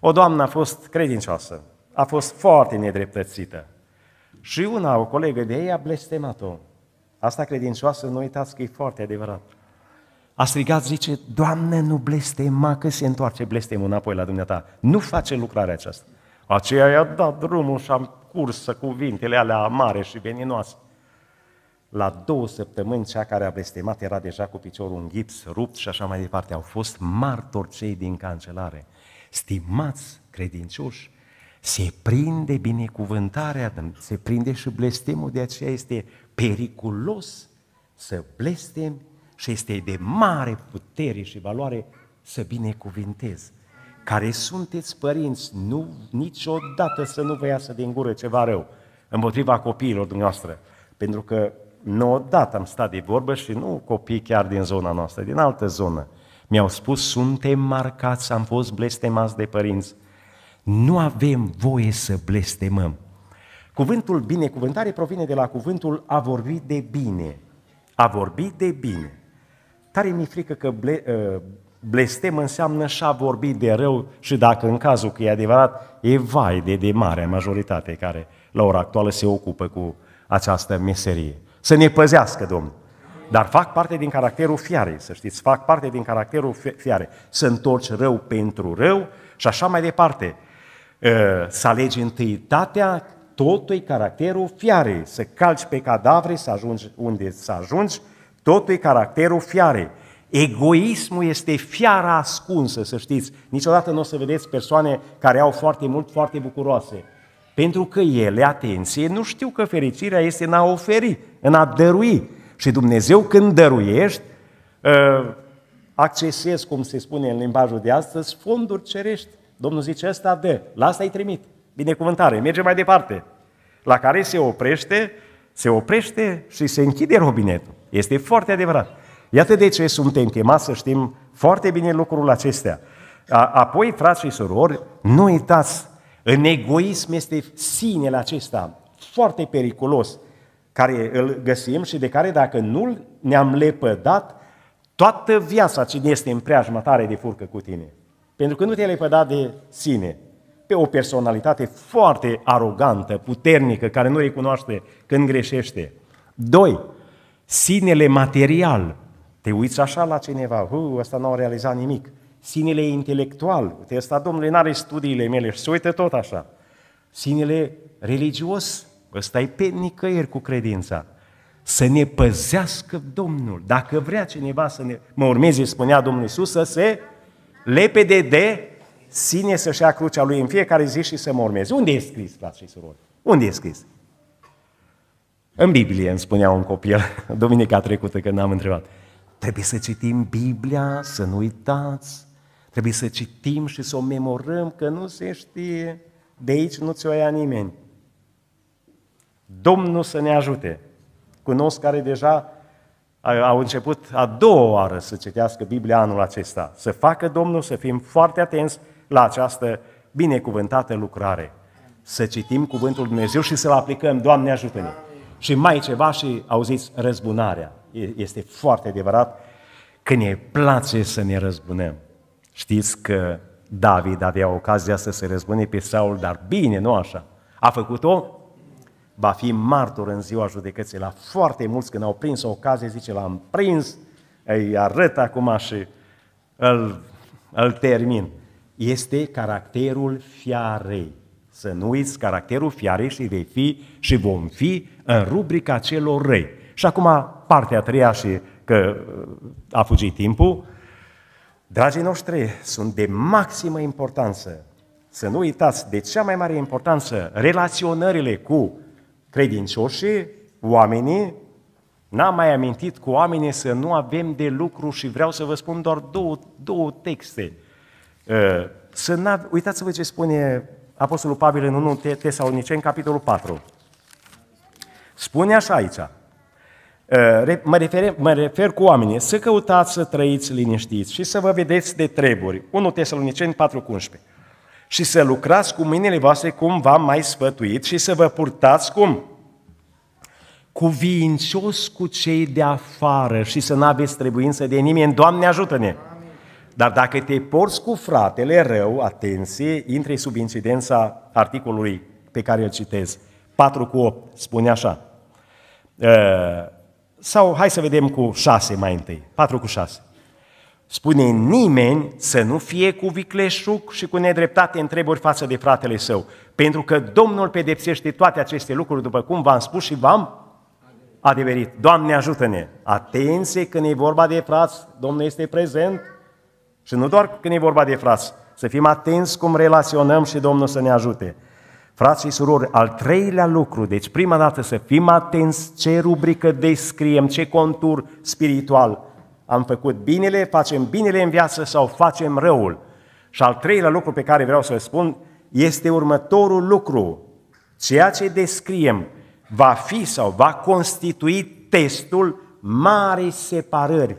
Speaker 1: O doamnă a fost credincioasă, a fost foarte nedreptățită. Și una, o colegă de ei, a blestemat-o. Asta credincioasă, nu uitați că e foarte adevărat. A strigat, zice, Doamne, nu blestema, că se întoarce blestemul înapoi la dumneata. Nu face lucrarea aceasta. Aceea i-a dat drumul și a cursă cuvintele alea amare și veninoase. La două săptămâni, cea care a blestemat era deja cu piciorul în gips, rupt și așa mai departe. Au fost martori cei din cancelare. Stimați credincioși, se prinde binecuvântarea, se prinde și blestemul, de aceea este periculos să blestem și este de mare putere și valoare să binecuvintezi care sunteți părinți, nu, niciodată să nu vă iasă din gură ceva rău împotriva copiilor dumneavoastră. Pentru că nu odată am stat de vorbă și nu copii chiar din zona noastră, din altă zonă. Mi-au spus, suntem marcați, am fost blestemați de părinți. Nu avem voie să blestemăm. Cuvântul binecuvântare provine de la cuvântul a vorbi de bine. A vorbi de bine. Tare mi e frică că ble, uh, Blestem înseamnă și a vorbi de rău și dacă în cazul că e adevărat, e vaide de mare majoritate care la ora actuală se ocupă cu această meserie. Să ne păzească, Domnul. Dar fac parte din caracterul fiare, să știți, fac parte din caracterul fiare. Să întorci rău pentru rău și așa mai departe. Ă, să alegi întâitatea, totul e caracterul fiare. Să calci pe cadavre, să ajungi unde să ajungi, totul e caracterul fiare. Egoismul este fiara ascunsă, să știți. Niciodată nu o să vedeți persoane care au foarte mult, foarte bucuroase. Pentru că ele, atenție, nu știu că fericirea este în a oferi, în a dărui. Și Dumnezeu când dăruiești, ă, accesezi, cum se spune în limbajul de astăzi, fonduri cerești. Domnul zice, asta dă, la asta îi trimit. Binecuvântare, merge mai departe. La care se oprește, se oprește și se închide robinetul. Este foarte adevărat. Iată de ce suntem chemați să știm foarte bine lucrul acestea. Apoi, frați și surori, nu uitați, în egoism este sinele acesta foarte periculos, care îl găsim și de care dacă nu ne-am lepădat, toată viața cine este în preajma tare de furcă cu tine. Pentru că nu te-ai lepădat de sine, pe o personalitate foarte arogantă, puternică, care nu recunoaște când greșește. Doi, sinele material, te uiți așa la cineva, hu, ăsta nu a realizat nimic. Sinele intelectual, uite, ăsta domnule n-are studiile mele și se uită tot așa. Sinele religios, ăsta e pe nicăieri cu credința. Să ne păzească Domnul. Dacă vrea cineva să ne... Mă urmeze, spunea Domnul Iisus, să se lepede de sine să-și ia crucea lui în fiecare zi și să mă urmeze. Unde e scris, frate și surori? Unde e scris? În Biblie, îmi spunea un copil, duminica trecută, când am întrebat. Trebuie să citim Biblia, să nu uitați, trebuie să citim și să o memorăm, că nu se știe, de aici nu ți-o ia nimeni. Domnul să ne ajute! Cunosc care deja au început a doua oară să citească Biblia anul acesta. Să facă Domnul să fim foarte atenți la această binecuvântată lucrare. Să citim Cuvântul Dumnezeu și să-L aplicăm. Doamne ajută-ne! Și mai ceva și auziți răzbunarea este foarte adevărat că ne place să ne răzbunăm. Știți că David avea ocazia să se răzbune pe Saul, dar bine, nu așa. A făcut-o, va fi martor în ziua judecății la foarte mulți când au prins o ocazie, zice, l-am prins, îi arăt acum și îl, îl termin. Este caracterul fiarei. Să nu uiți caracterul fiarei și vei fi și vom fi în rubrica celor răi. Și acum partea a treia și că a fugit timpul. Dragii noștri, sunt de maximă importanță. Să nu uitați de cea mai mare importanță relaționările cu credincioșii, oamenii. N-am mai amintit cu oamenii să nu avem de lucru și vreau să vă spun doar două, două texte. Uh, să Uitați-vă ce spune Apostolul Pavel în 1 Tesaloniceni, capitolul 4. Spune așa aici, Eh, mă refer, mă refer cu oamenii, să căutați să trăiți liniștiți și să vă vedeți de treburi. 1 Tesaloniceni 4,11 Și să lucrați cu mâinile voastre cum v-am mai sfătuit și să vă purtați cum? Cuvincios cu cei de afară și să n-aveți trebuință de nimeni. Doamne ajută-ne! Dar dacă te porți cu fratele rău, atenție, intre sub incidența articolului pe care îl citez. 4 cu 8 spune așa. Uh, sau hai să vedem cu șase mai întâi, Patru cu șase. Spune nimeni să nu fie cu vicleșuc și cu nedreptate întrebări față de fratele său, pentru că Domnul pedepsește toate aceste lucruri, după cum v-am spus și v-am adeverit. Doamne, ajută-ne! Atenție când e vorba de frați, Domnul este prezent și nu doar când e vorba de frați, să fim atenți cum relaționăm și Domnul să ne ajute. Frați și surori, al treilea lucru, deci prima dată să fim atenți ce rubrică descriem, ce contur spiritual. Am făcut binele, facem binele în viață sau facem răul. Și al treilea lucru pe care vreau să-l spun este următorul lucru. Ceea ce descriem va fi sau va constitui testul marii separări.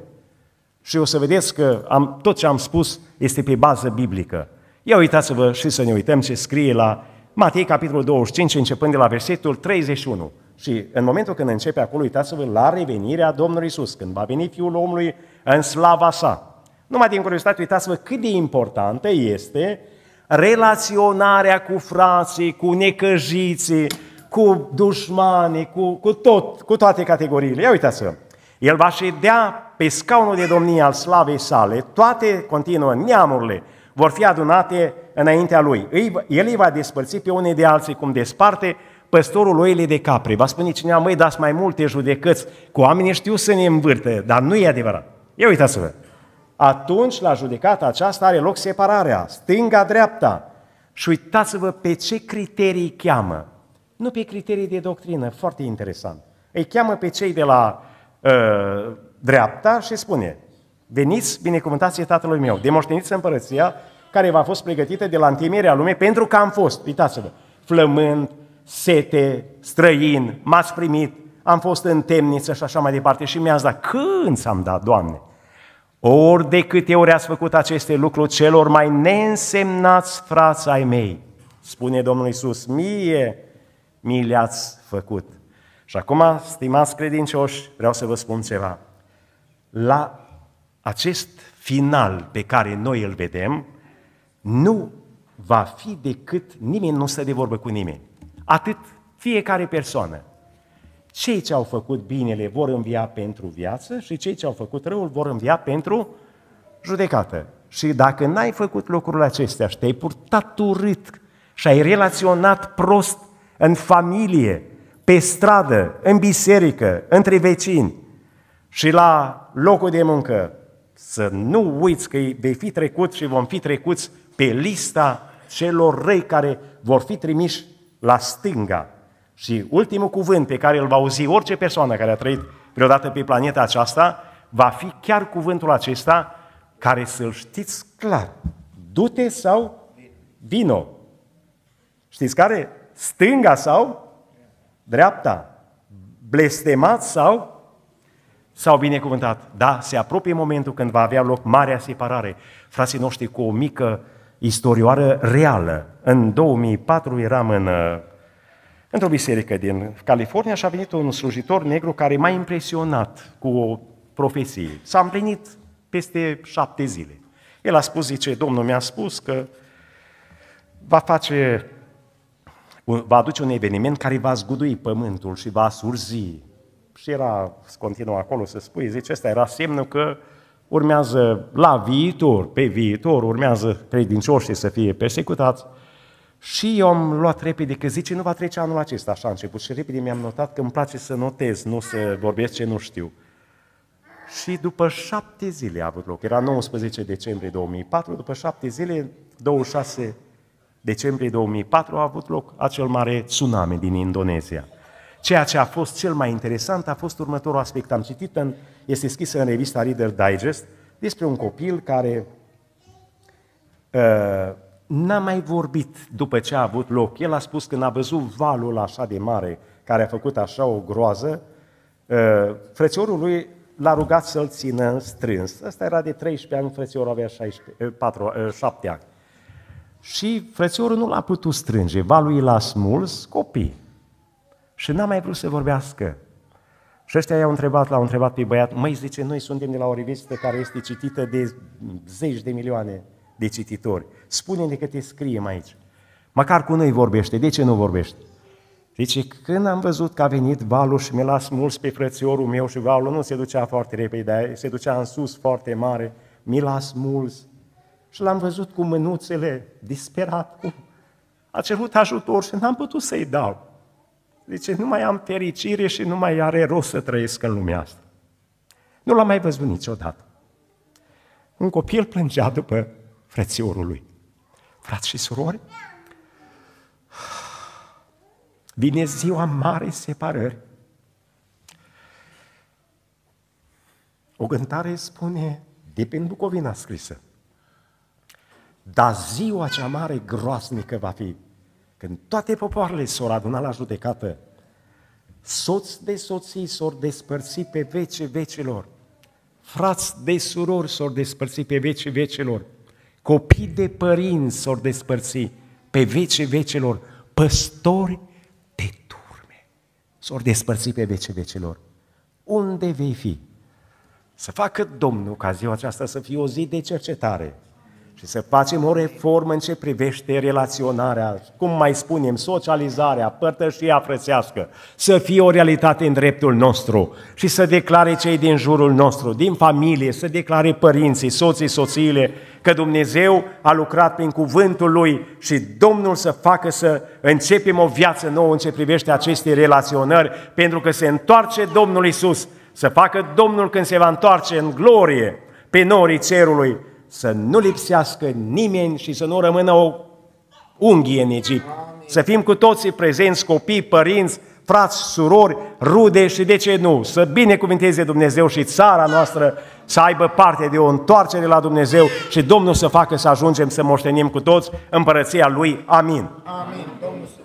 Speaker 1: Și o să vedeți că am, tot ce am spus este pe bază biblică. Ia uitați-vă și să ne uităm ce scrie la Matei, capitolul 25, începând de la versetul 31. Și în momentul când începe acolo, uitați-vă la revenirea Domnului Isus, când va veni Fiul omului în slava sa. Numai din curiozitate, uitați-vă cât de importantă este relaționarea cu frații, cu necăjiții, cu dușmanii, cu, cu, tot, cu toate categoriile. Ia uitați-vă! El va ședea pe scaunul de domnie al slavei sale, toate, continuă, neamurile vor fi adunate înaintea lui. El îi va despărți pe unii de alții cum desparte păstorul oile de capre. Va spune cineva, măi, dați mai multe judecăți, cu oamenii știu să ne învârtă, dar nu e adevărat. Ia uitați-vă! Atunci, la judecata aceasta, are loc separarea, stânga-dreapta. Și uitați-vă pe ce criterii cheamă. Nu pe criterii de doctrină, foarte interesant. Îi cheamă pe cei de la uh, dreapta și spune, veniți, binecuvântați Tatălui meu, demoșteniți împărăția care v-a fost pregătită de la întemeierea lumii, pentru că am fost, uitați-vă, flămând, sete, străin, m-ați primit, am fost în temniță și așa mai departe și mi-ați dat. Când s-am dat, Doamne? Ori de câte ori ați făcut aceste lucruri celor mai neînsemnați frați ai mei, spune Domnul Iisus, mie mi le-ați făcut. Și acum, stimați credincioși, vreau să vă spun ceva. La acest final pe care noi îl vedem, nu va fi decât nimeni nu să de vorbă cu nimeni. Atât fiecare persoană. Cei ce au făcut binele vor învia pentru viață și cei ce au făcut răul vor învia pentru judecată. Și dacă n-ai făcut lucrurile acestea și te-ai purtat urât și ai relaționat prost în familie, pe stradă, în biserică, între vecini și la locul de muncă, să nu uiți că vei fi trecut și vom fi trecuți pe lista celor răi care vor fi trimiși la stânga. Și ultimul cuvânt pe care îl va auzi orice persoană care a trăit vreodată pe planeta aceasta, va fi chiar cuvântul acesta care să-l știți clar. Du-te sau vino. Știți care? Stânga sau dreapta. Blestemat sau sau binecuvântat. Da, se apropie momentul când va avea loc marea separare. Frații noștri, cu o mică istorioară reală. În 2004 eram în, uh, într-o biserică din California și a venit un slujitor negru care m-a impresionat cu o profesie. S-a împlinit peste șapte zile. El a spus, zice, Domnul mi-a spus că va face, va aduce un eveniment care va zgudui pământul și va surzi. Și era, continuă acolo să spui, zice, ăsta era semnul că uh, urmează la viitor, pe viitor, urmează credincioșii să fie persecutați. Și eu am luat repede, că zice, nu va trece anul acesta, așa a început. Și repede mi-am notat că îmi place să notez, nu să vorbesc ce nu știu. Și după șapte zile a avut loc, era 19 decembrie 2004, după șapte zile, 26 decembrie 2004 a avut loc acel mare tsunami din Indonezia. Ceea ce a fost cel mai interesant a fost următorul aspect. Am citit, în, este scris în revista Reader Digest, despre un copil care uh, n-a mai vorbit după ce a avut loc. El a spus când a văzut valul așa de mare, care a făcut așa o groază, uh, frățiorul lui l-a rugat să-l țină în strâns. Ăsta era de 13 ani, frățiorul avea 16, 4, 7 ani. Și frățiorul nu l-a putut strânge, valul i l-a smuls, copii. Și n-a mai vrut să vorbească. Și ăștia i-au întrebat, l-au întrebat pe băiat, măi, zice, noi suntem de la o revistă care este citită de zeci de milioane de cititori. Spune-ne că te scriem aici. Măcar cu noi vorbește, de ce nu vorbește? Zice, când am văzut că a venit valul și mi a las smuls pe frățiorul meu și valul nu se ducea foarte repede, dar se ducea în sus foarte mare, mi las a și l-am văzut cu mânuțele, disperat, cu a cerut ajutor și n-am putut să-i dau. Zice, nu mai am fericire și nu mai are rost să trăiesc în lumea asta. Nu l-am mai văzut niciodată. Un copil plângea după frățiorul lui. Frați și surori, vine ziua mare separări. O gântare spune, de pe Bucovina scrisă, dar ziua cea mare groaznică va fi când toate popoarele s-au adunat la judecată, soț de soții s-au despărțit pe vece vecelor, frați de surori s-au despărțit pe vece vecelor, copii de părinți s-au despărțit pe vece vecelor, păstori de turme s-au despărțit pe vece vecelor. Unde vei fi? Să facă Domnul ca ziua aceasta să fie o zi de cercetare, și să facem o reformă în ce privește relaționarea, cum mai spunem, socializarea, părtășia frățească, să fie o realitate în dreptul nostru și să declare cei din jurul nostru, din familie, să declare părinții, soții, soțiile, că Dumnezeu a lucrat prin cuvântul Lui și Domnul să facă să începem o viață nouă în ce privește aceste relaționări, pentru că se întoarce Domnul Isus, să facă Domnul când se va întoarce în glorie pe norii cerului, să nu lipsească nimeni și să nu rămână o unghie în Egipt. Să fim cu toții prezenți, copii, părinți, frați, surori, rude și de ce nu, să binecuvinteze Dumnezeu și țara noastră să aibă parte de o întoarcere la Dumnezeu și Domnul să facă să ajungem să moștenim cu toți împărăția Lui. Amin. Amin. Domnul